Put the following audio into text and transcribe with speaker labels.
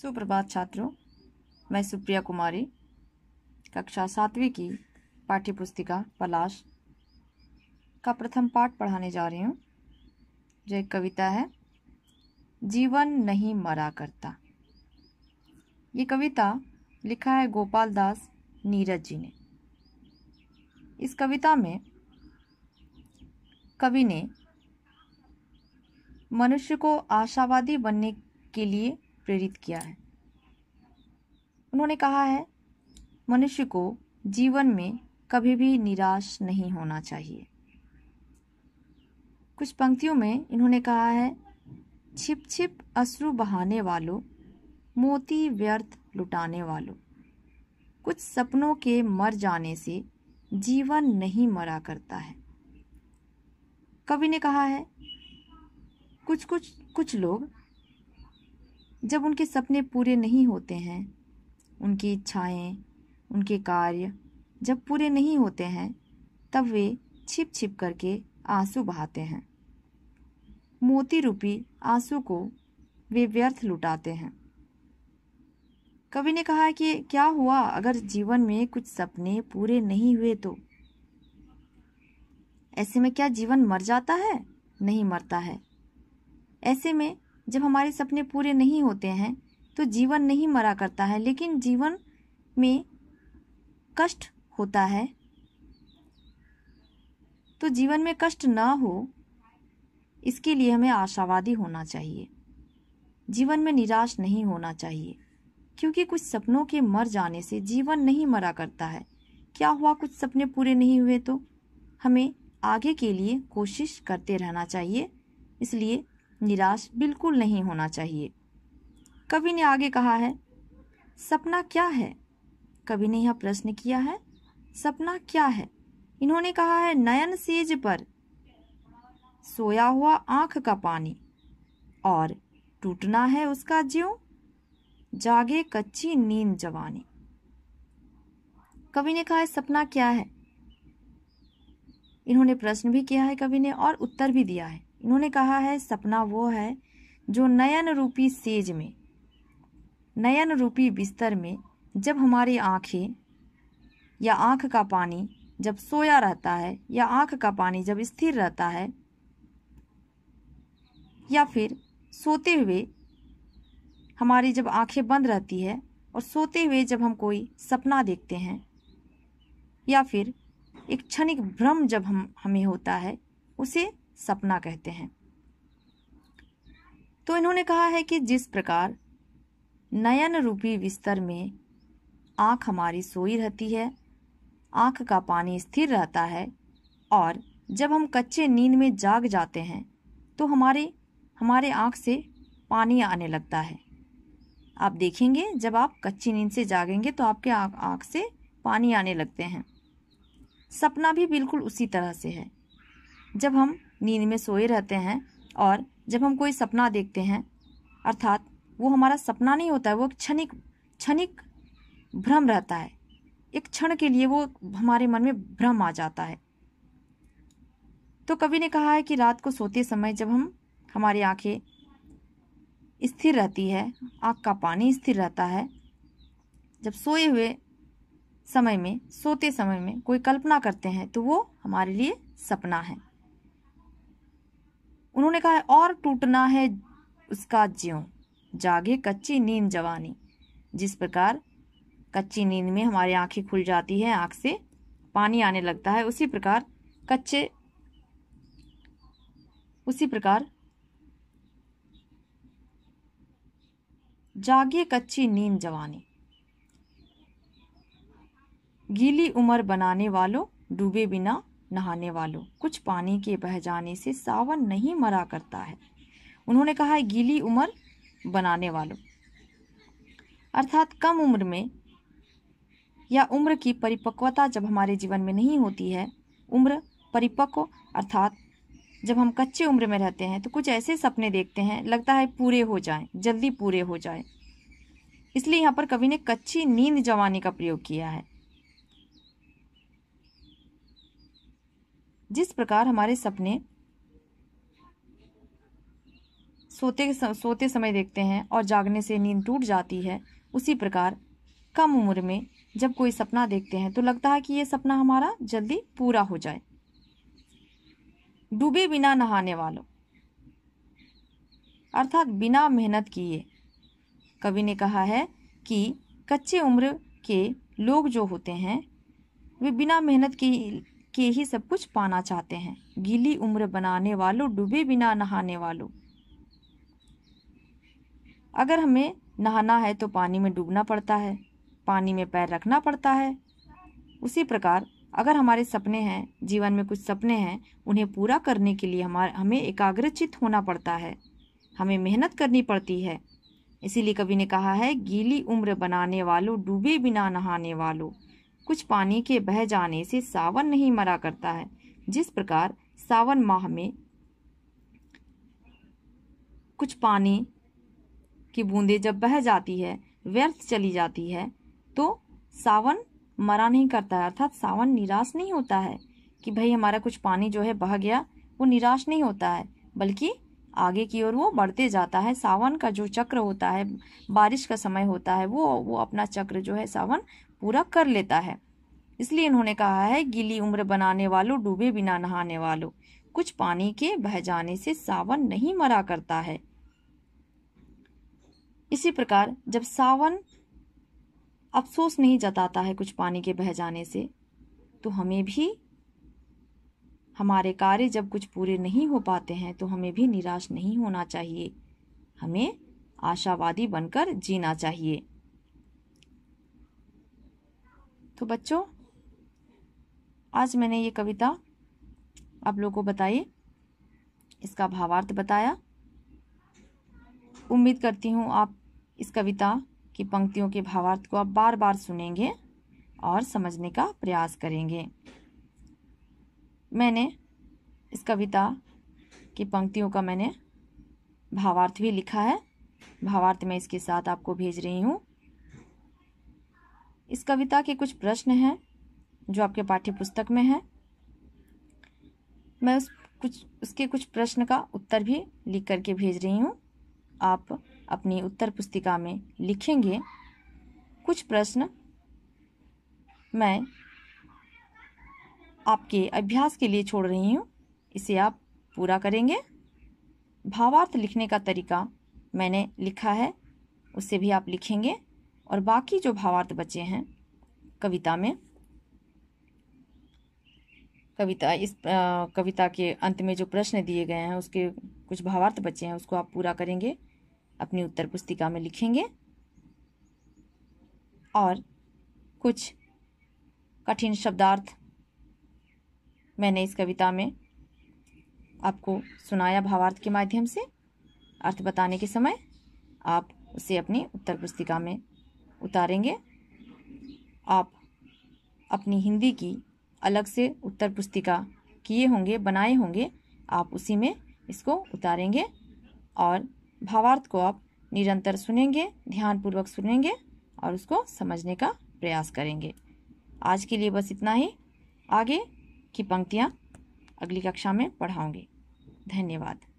Speaker 1: सुप्रभात छात्रों मैं सुप्रिया कुमारी कक्षा सातवीं की पाठ्य पुस्तिका पलाश का प्रथम पाठ पढ़ाने जा रही हूँ जो एक कविता है जीवन नहीं मरा करता ये कविता लिखा है गोपाल दास नीरज जी ने इस कविता में कवि ने मनुष्य को आशावादी बनने के लिए प्रेरित किया है उन्होंने कहा है मनुष्य को जीवन में कभी भी निराश नहीं होना चाहिए कुछ पंक्तियों में इन्होंने कहा है छिप छिप अश्रु बहाने वालों मोती व्यर्थ लुटाने वालों कुछ सपनों के मर जाने से जीवन नहीं मरा करता है कवि ने कहा है कुछ कुछ कुछ लोग जब उनके सपने पूरे नहीं होते हैं उनकी इच्छाएं, उनके कार्य जब पूरे नहीं होते हैं तब वे छिप छिप करके आंसू बहाते हैं मोती रूपी आंसू को वे व्यर्थ लुटाते हैं कवि ने कहा कि क्या हुआ अगर जीवन में कुछ सपने पूरे नहीं हुए तो ऐसे में क्या जीवन मर जाता है नहीं मरता है ऐसे में जब हमारे सपने पूरे नहीं होते हैं तो जीवन नहीं मरा करता है लेकिन जीवन में कष्ट होता है तो जीवन में कष्ट ना हो इसके लिए हमें आशावादी होना चाहिए जीवन में निराश नहीं होना चाहिए क्योंकि कुछ सपनों के मर जाने से जीवन नहीं मरा करता है क्या हुआ कुछ सपने पूरे नहीं हुए तो हमें आगे के लिए कोशिश करते रहना चाहिए इसलिए निराश बिल्कुल नहीं होना चाहिए कवि ने आगे कहा है सपना क्या है कवि ने यह प्रश्न किया है सपना क्या है इन्होंने कहा है नयन सेज पर सोया हुआ आंख का पानी और टूटना है उसका ज्यो जागे कच्ची नींद जवानी कवि ने कहा है सपना क्या है इन्होंने प्रश्न भी किया है कवि ने और उत्तर भी दिया है इन्होंने कहा है सपना वो है जो नयन रूपी सेज में नयन रूपी बिस्तर में जब हमारी आँखें या आँख का पानी जब सोया रहता है या आँख का पानी जब स्थिर रहता है या फिर सोते हुए हमारी जब आँखें बंद रहती है और सोते हुए जब हम कोई सपना देखते हैं या फिर एक क्षणिक भ्रम जब हम हमें होता है उसे सपना कहते हैं तो इन्होंने कहा है कि जिस प्रकार नयन रूपी बिस्तर में आँख हमारी सोई रहती है आँख का पानी स्थिर रहता है और जब हम कच्चे नींद में जाग जाते हैं तो हमारे हमारे आँख से पानी आने लगता है आप देखेंगे जब आप कच्ची नींद से जागेंगे तो आपके आँख आँख से पानी आने लगते हैं सपना भी बिल्कुल उसी तरह से है जब हम नींद में सोए रहते हैं और जब हम कोई सपना देखते हैं अर्थात वो हमारा सपना नहीं होता है वो क्षणिक क्षणिक भ्रम रहता है एक क्षण के लिए वो हमारे मन में भ्रम आ जाता है तो कवि ने कहा है कि रात को सोते समय जब हम हमारी आंखें स्थिर रहती है आँख का पानी स्थिर रहता है जब सोए हुए समय में सोते समय में कोई कल्पना करते हैं तो वो हमारे लिए सपना है उन्होंने कहा और टूटना है उसका ज्यों जागे कच्ची नींद जवानी जिस प्रकार कच्ची नींद में हमारी आंखें खुल जाती है आंख से पानी आने लगता है उसी प्रकार कच्चे उसी प्रकार जागे कच्ची नींद जवानी गीली उम्र बनाने वालों डूबे बिना नहाने वालों कुछ पानी के बह जाने से सावन नहीं मरा करता है उन्होंने कहा है गीली उम्र बनाने वालों अर्थात कम उम्र में या उम्र की परिपक्वता जब हमारे जीवन में नहीं होती है उम्र परिपक्व अर्थात जब हम कच्चे उम्र में रहते हैं तो कुछ ऐसे सपने देखते हैं लगता है पूरे हो जाए जल्दी पूरे हो जाए इसलिए यहाँ पर कवि ने कच्ची नींद जवानी का प्रयोग किया है जिस प्रकार हमारे सपने सोते सोते समय देखते हैं और जागने से नींद टूट जाती है उसी प्रकार कम उम्र में जब कोई सपना देखते हैं तो लगता है कि ये सपना हमारा जल्दी पूरा हो जाए डूबे बिना नहाने वालों अर्थात बिना मेहनत किए कवि ने कहा है कि कच्चे उम्र के लोग जो होते हैं वे बिना मेहनत के के ही सब कुछ पाना चाहते हैं गीली उम्र बनाने वालों डूबे बिना नहाने वालों अगर हमें नहाना है तो पानी में डूबना पड़ता है पानी में पैर रखना पड़ता है उसी प्रकार अगर हमारे सपने हैं जीवन में कुछ सपने हैं उन्हें पूरा करने के लिए हमारे हमें एकाग्रचित होना पड़ता है हमें मेहनत करनी पड़ती है इसीलिए कवि ने कहा है गीली उम्र बनाने वालों डूबे बिना नहाने वालों कुछ पानी के बह जाने से सावन नहीं मरा करता है जिस प्रकार सावन माह में कुछ पानी की बूंदें जब बह जाती है व्यर्थ चली जाती है तो सावन मरा नहीं करता है अर्थात सावन निराश नहीं होता है कि भाई हमारा कुछ पानी जो है बह गया वो निराश नहीं होता है बल्कि आगे की ओर वो बढ़ते जाता है सावन का जो चक्र होता है बारिश का समय होता है वो वो अपना चक्र जो है सावन पूरा कर लेता है इसलिए इन्होंने कहा है गीली उम्र बनाने वालों डूबे बिना नहाने वालों कुछ पानी के बह जाने से सावन नहीं मरा करता है इसी प्रकार जब सावन अफसोस नहीं जताता है कुछ पानी के बह जाने से तो हमें भी हमारे कार्य जब कुछ पूरे नहीं हो पाते हैं तो हमें भी निराश नहीं होना चाहिए हमें आशावादी बनकर जीना चाहिए तो बच्चों आज मैंने ये कविता आप लोगों को बताई इसका भावार्थ बताया उम्मीद करती हूँ आप इस कविता की पंक्तियों के भावार्थ को आप बार बार सुनेंगे और समझने का प्रयास करेंगे मैंने इस कविता की पंक्तियों का मैंने भावार्थ भी लिखा है भावार्थ मैं इसके साथ आपको भेज रही हूँ इस कविता के कुछ प्रश्न हैं जो आपके पाठ्य पुस्तक में हैं मैं उस कुछ उसके कुछ प्रश्न का उत्तर भी लिख करके भेज रही हूँ आप अपनी उत्तर पुस्तिका में लिखेंगे कुछ प्रश्न मैं आपके अभ्यास के लिए छोड़ रही हूँ इसे आप पूरा करेंगे भावार्थ लिखने का तरीका मैंने लिखा है उससे भी आप लिखेंगे और बाकी जो भावार्थ बचे हैं कविता में कविता इस आ, कविता के अंत में जो प्रश्न दिए गए हैं उसके कुछ भावार्थ बचे हैं उसको आप पूरा करेंगे अपनी उत्तर पुस्तिका में लिखेंगे और कुछ कठिन शब्दार्थ मैंने इस कविता में आपको सुनाया भावार्थ के माध्यम से अर्थ बताने के समय आप उसे अपनी उत्तर पुस्तिका में उतारेंगे आप अपनी हिंदी की अलग से उत्तर पुस्तिका किए होंगे बनाए होंगे आप उसी में इसको उतारेंगे और भावार्थ को आप निरंतर सुनेंगे ध्यानपूर्वक सुनेंगे और उसको समझने का प्रयास करेंगे आज के लिए बस इतना ही आगे की पंक्तियाँ अगली कक्षा में पढ़ाऊँगी धन्यवाद